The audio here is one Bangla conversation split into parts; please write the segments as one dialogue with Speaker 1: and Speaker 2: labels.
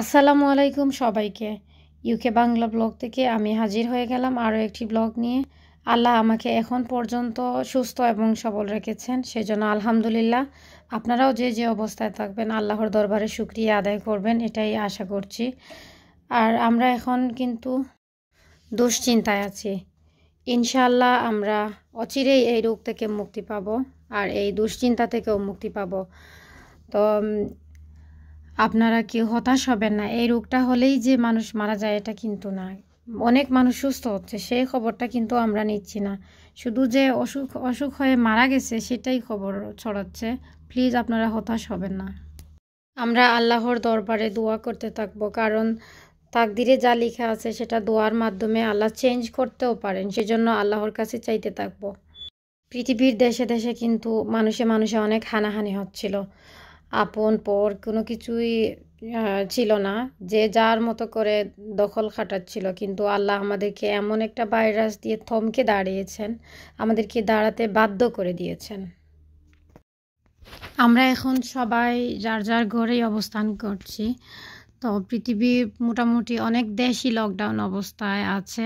Speaker 1: আসসালামু আলাইকুম সবাইকে ইউকে বাংলা ব্লগ থেকে আমি হাজির হয়ে গেলাম আরও একটি ব্লগ নিয়ে আল্লাহ আমাকে এখন পর্যন্ত সুস্থ এবং সবল রেখেছেন সেজন্য আলহামদুলিল্লাহ আপনারাও যে যে অবস্থায় থাকবেন আল্লাহর দরবারে শুক্রিয়া আদায় করবেন এটাই আশা করছি আর আমরা এখন কিন্তু দুশ্চিন্তায় আছি ইনশাল্লাহ আমরা অচিরেই এই রোগ থেকে মুক্তি পাব আর এই দুশ্চিন্তা থেকেও মুক্তি পাব তো আপনারা কেউ হতাশ হবেন না এই রোগটা হলেই যে মানুষ মারা যায় এটা কিন্তু না অনেক মানুষ সুস্থ হচ্ছে সেই খবরটা কিন্তু আমরা নিচ্ছি না শুধু যে অসুখ অসুখ হয়ে মারা গেছে সেটাই খবর ছড়াচ্ছে প্লিজ আপনারা হতাশ হবেন না আমরা আল্লাহর দরবারে দোয়া করতে থাকবো কারণ তাকদিরে যা লেখা আছে সেটা দোয়ার মাধ্যমে আল্লাহ চেঞ্জ করতেও পারেন সেজন্য আল্লাহর কাছে চাইতে থাকবো পৃথিবীর দেশে দেশে কিন্তু মানুষে মানুষে অনেক হানাহানি হচ্ছিল আপন পর কোনো কিছুই ছিল না যে যার মতো করে দখল খাটাচ্ছিল কিন্তু আল্লাহ আমাদেরকে এমন একটা ভাইরাস দিয়ে থমকে দাঁড়িয়েছেন আমাদেরকে দাঁড়াতে বাধ্য করে দিয়েছেন আমরা এখন সবাই যার যার ঘরেই অবস্থান করছি তো পৃথিবীর মোটামুটি অনেক দেশই লকডাউন অবস্থায় আছে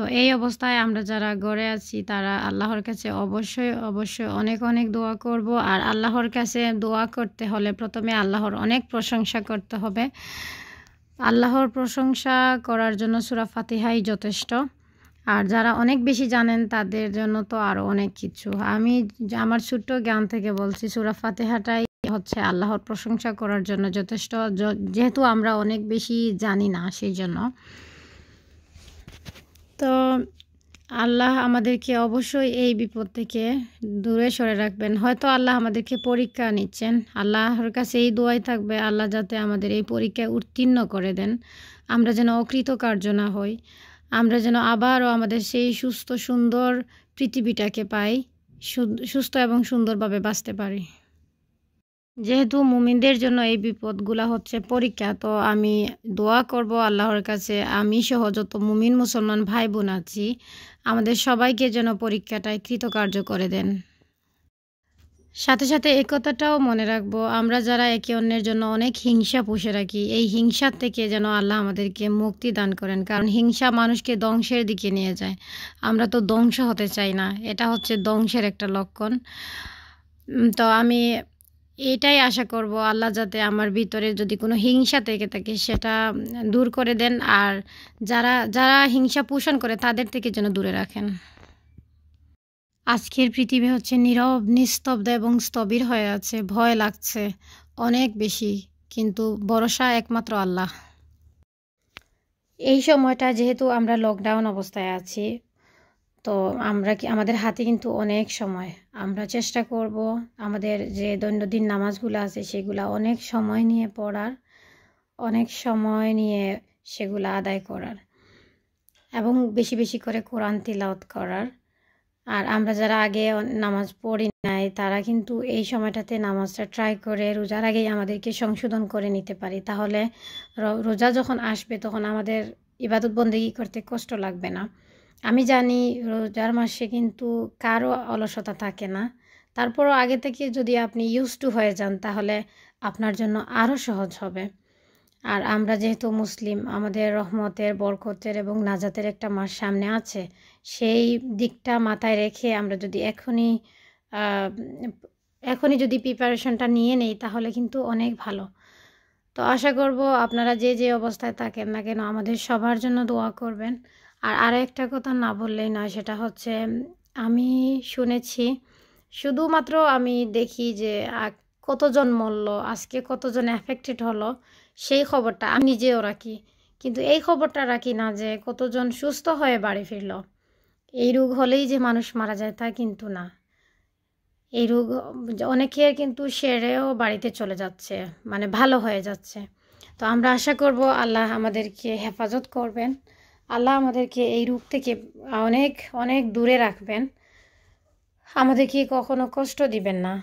Speaker 1: তো এই অবস্থায় আমরা যারা গড়ে আছি তারা আল্লাহর কাছে অবশ্যই অবশ্যই অনেক অনেক দোয়া করব আর আল্লাহর কাছে দোয়া করতে হলে প্রথমে আল্লাহর অনেক প্রশংসা করতে হবে আল্লাহর প্রশংসা করার জন্য সুরা ফাতিহাই যথেষ্ট আর যারা অনেক বেশি জানেন তাদের জন্য তো আরও অনেক কিছু আমি আমার ছোট্ট জ্ঞান থেকে বলছি সুরা ফাতেহাটাই হচ্ছে আল্লাহর প্রশংসা করার জন্য যথেষ্ট যেহেতু আমরা অনেক বেশি জানি না সেই জন্য তো আল্লাহ আমাদেরকে অবশ্যই এই বিপদ থেকে দূরে সরে রাখবেন হয়তো আল্লাহ আমাদেরকে পরীক্ষা নিচ্ছেন আল্লাহর কাছে এই দোয়াই থাকবে আল্লাহ যাতে আমাদের এই পরীক্ষায় উত্তীর্ণ করে দেন আমরা যেন অকৃতকার্য না হই আমরা যেন আবারও আমাদের সেই সুস্থ সুন্দর পৃথিবীটাকে পাই সুস্থ এবং সুন্দরভাবে বাঁচতে পারি যেহেতু মুমিনদের জন্য এই বিপদগুলা হচ্ছে পরীক্ষা তো আমি দোয়া করব আল্লাহর কাছে আমি সহ যত মুমিন মুসলমান ভাই বোন আছি আমাদের সবাইকে যেন পরীক্ষাটায় কৃতকার্য করে দেন সাথে সাথে এই কথাটাও মনে রাখবো আমরা যারা একে অন্যের জন্য অনেক হিংসা পুষে রাখি এই হিংসা থেকে যেন আল্লাহ আমাদেরকে মুক্তি দান করেন কারণ হিংসা মানুষকে ধ্বংসের দিকে নিয়ে যায় আমরা তো ধ্বংস হতে চাই না এটা হচ্ছে ধ্বংসের একটা লক্ষণ তো আমি এটাই আশা করব আল্লাহ যাতে আমার ভিতরে যদি কোনো হিংসা থেকে থাকে সেটা দূর করে দেন আর যারা যারা হিংসা পোষণ করে তাদের থেকে যেন দূরে রাখেন আজকের পৃথিবী হচ্ছে নীরব নিস্তব্ধ এবং স্থবির হয়ে আছে ভয় লাগছে অনেক বেশি কিন্তু ভরসা একমাত্র আল্লাহ এই সময়টা যেহেতু আমরা লকডাউন অবস্থায় আছি তো আমরা কি আমাদের হাতে কিন্তু অনেক সময় আমরা চেষ্টা করব আমাদের যে দৈনন্দিন নামাজগুলো আছে সেগুলো অনেক সময় নিয়ে পড়ার অনেক সময় নিয়ে সেগুলো আদায় করার এবং বেশি বেশি করে কোরআন তিলাওত করার আর আমরা যারা আগে নামাজ পড়ি নাই তারা কিন্তু এই সময়টাতে নামাজটা ট্রাই করে রোজার আগেই আমাদেরকে সংশোধন করে নিতে পারি তাহলে রোজা যখন আসবে তখন আমাদের ইবাদত বন্দেগী করতে কষ্ট লাগবে না আমি জানি রোজার মাসে কিন্তু কারো অলসতা থাকে না তারপরও আগে থেকে যদি আপনি ইউজ টু হয়ে যান তাহলে আপনার জন্য আরও সহজ হবে আর আমরা যেহেতু মুসলিম আমাদের রহমতের বরকতের এবং নাজাতের একটা মাস সামনে আছে সেই দিকটা মাথায় রেখে আমরা যদি এখনই এখনই যদি প্রিপারেশনটা নিয়ে নেই তাহলে কিন্তু অনেক ভালো তো আশা করব আপনারা যে যে অবস্থায় থাকেন না কেন আমাদের সবার জন্য দোয়া করবেন আর আরও একটা কথা না বললেই নয় সেটা হচ্ছে আমি শুনেছি শুধুমাত্র আমি দেখি যে কতজন মরল আজকে কতজন অ্যাফেক্টেড হলো সেই খবরটা আমি নিজেও রাখি কিন্তু এই খবরটা রাখি না যে কতজন সুস্থ হয়ে বাড়ি ফিরল এই রোগ হলেই যে মানুষ মারা যায় তা কিন্তু না এই রোগ অনেকে কিন্তু সেরেও বাড়িতে চলে যাচ্ছে মানে ভালো হয়ে যাচ্ছে তো আমরা আশা করব আল্লাহ আমাদেরকে হেফাজত করবেন আল্লাহ আমাদেরকে এই রূপ থেকে অনেক অনেক দূরে রাখবেন আমাদেরকে কখনো কষ্ট দিবেন না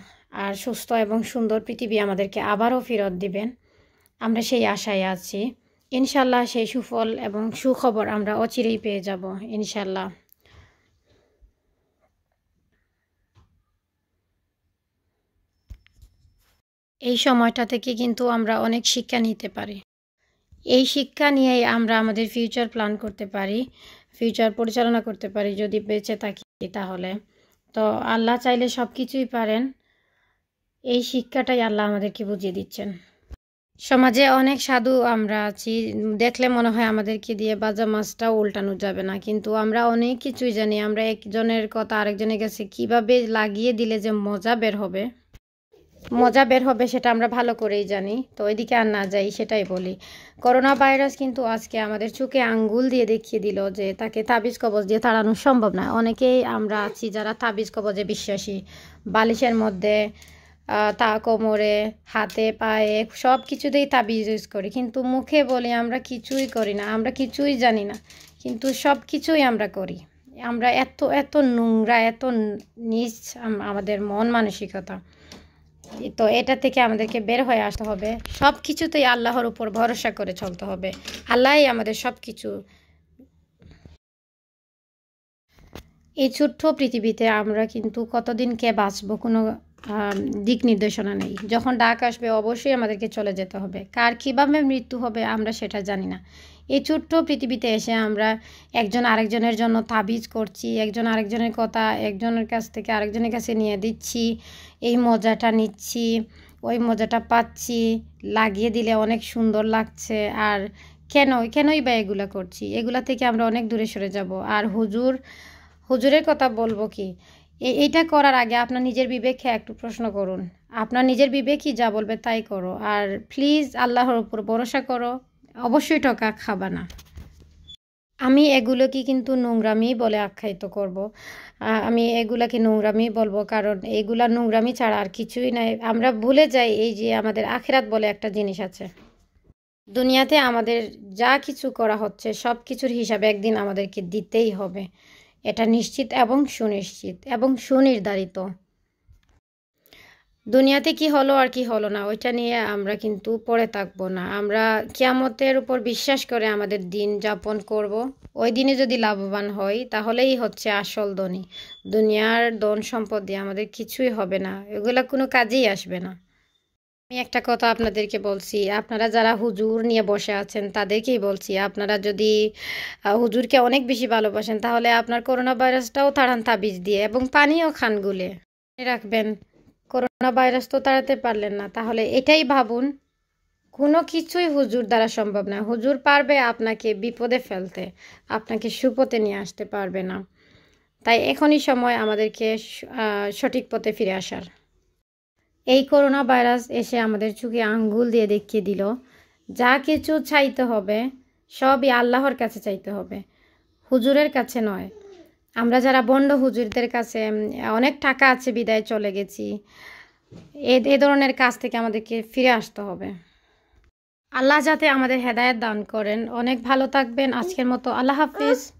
Speaker 1: আর সুস্থ এবং সুন্দর পৃথিবী আমাদেরকে আবারও ফেরত দিবেন আমরা সেই আশায় আছি ইনশাল্লাহ সেই সুফল এবং সুখবর আমরা অচিরেই পেয়ে যাব ইনশাল্লাহ এই সময়টা থেকে কিন্তু আমরা অনেক শিক্ষা নিতে পারি এই শিক্ষা নিয়েই আমরা আমাদের ফিউচার প্ল্যান করতে পারি ফিউচার পরিচালনা করতে পারি যদি বেঁচে থাকি তাহলে তো আল্লাহ চাইলে সব কিছুই পারেন এই শিক্ষাটাই আল্লাহ আমাদেরকে বুঝিয়ে দিচ্ছেন সমাজে অনেক সাধু আমরা আছি দেখলে মনে হয় আমাদেরকে দিয়ে বাজা মাছটা উল্টানো যাবে না কিন্তু আমরা অনেক কিছুই জানি আমরা একজনের কথা আরেকজনের কাছে কিভাবে লাগিয়ে দিলে যে মজা বের হবে মজা বের হবে সেটা আমরা ভালো করেই জানি তো ওইদিকে আর না যাই সেটাই বলি করোনা ভাইরাস কিন্তু আজকে আমাদের চোখে আঙ্গুল দিয়ে দেখিয়ে দিল যে তাকে তাবিজ কবজ দিয়ে তাড়ানো সম্ভব না অনেকেই আমরা আছি যারা তাবিজ কবজে বিশ্বাসী বালিশের মধ্যে তা কোমরে হাতে পায়ে সব কিছুতেই তাবিজ ইউজ করি কিন্তু মুখে বলি আমরা কিছুই করি না আমরা কিছুই জানি না কিন্তু সব কিছুই আমরা করি আমরা এত এত নোংরা এত নিচ আমাদের মন মানসিকতা তো এটা থেকে আমাদেরকে বের হয়ে আসতে হবে সব কিছুতেই আল্লাহর উপর ভরসা করে চলতে হবে আল্লাহ আমাদের সব কিছু এই ছোট্ট পৃথিবীতে আমরা কিন্তু কতদিন কে বাঁচবো কোনো দিক নির্দেশনা নেই যখন ডাক আসবে অবশ্যই আমাদেরকে চলে যেতে হবে কার কীভাবে মৃত্যু হবে আমরা সেটা জানি না এই ছোট্ট পৃথিবীতে এসে আমরা একজন আরেকজনের জন্য তাবিজ করছি একজন আরেকজনের কথা একজনের কাছ থেকে আরেকজনের কাছে নিয়ে দিচ্ছি এই মজাটা নিচ্ছি ওই মজাটা পাচ্ছি লাগিয়ে দিলে অনেক সুন্দর লাগছে আর কেন কেনই বা এগুলা করছি এগুলা থেকে আমরা অনেক দূরে সরে যাব আর হুজুর হুজুরের কথা বলবো কি এইটা করার আগে আপনার নিজের বিবেকে একটু প্রশ্ন করুন আপনার নিজের বিবেকই যা বলবে তাই করো আর প্লিজ আল্লাহর উপর ভরসা করো অবশ্যই টকা খাবা না আমি এগুলোকে কিন্তু নোংরামি বলে আখ্যায়িত করব। আমি এগুলাকে নোংরামি বলবো কারণ এগুলা নোংরামি ছাড়া আর কিছুই নাই আমরা ভুলে যাই এই যে আমাদের আখেরাত বলে একটা জিনিস আছে দুনিয়াতে আমাদের যা কিছু করা হচ্ছে সব কিছুর হিসাবে একদিন আমাদেরকে দিতেই হবে এটা নিশ্চিত এবং সুনিশ্চিত এবং সুনির্ধারিত দুনিয়াতে কি হলো আর কি হলো না ওইটা নিয়ে আমরা কিন্তু পড়ে থাকবো না আমরা কিয়ামতের উপর বিশ্বাস করে আমাদের দিন যাপন করব। ওই দিনে যদি লাভবান হই তাহলেই হচ্ছে আসল ধনী দুনিয়ার ধন সম্পদ দিয়ে আমাদের কিছুই হবে না এগুলো কোনো কাজেই আসবে না আমি একটা কথা আপনাদেরকে বলছি আপনারা যারা হুজুর নিয়ে বসে আছেন তাদেরকেই বলছি আপনারা যদি হুজুরকে অনেক বেশি ভালোবাসেন তাহলে আপনার করোনা ভাইরাসটাও তাড়ান তাবিজ দিয়ে এবং পানিও খান গুলে রাখবেন করোনা ভাইরাস তো তাড়াতে পারলেন না তাহলে এটাই ভাবুন কোনো কিছুই হুজুর দ্বারা সম্ভব না হুজুর পারবে আপনাকে বিপদে ফেলতে আপনাকে সুপথে নিয়ে আসতে পারবে না তাই এখনই সময় আমাদেরকে সঠিক পথে ফিরে আসার এই করোনা ভাইরাস এসে আমাদের চোখে আঙ্গুল দিয়ে দেখিয়ে দিল যা কিছু চাইতে হবে সবই আল্লাহর কাছে চাইতে হবে হুজুরের কাছে নয় আমরা যারা বন্ড হুজুরদের কাছে অনেক টাকা আছে বিদায় চলে গেছি এ ধরনের কাজ থেকে আমাদেরকে ফিরে আসতে হবে আল্লাহ যাতে আমাদের হেদায়ত দান করেন অনেক ভালো থাকবেন আজকের মতো আল্লাহ হাফিজ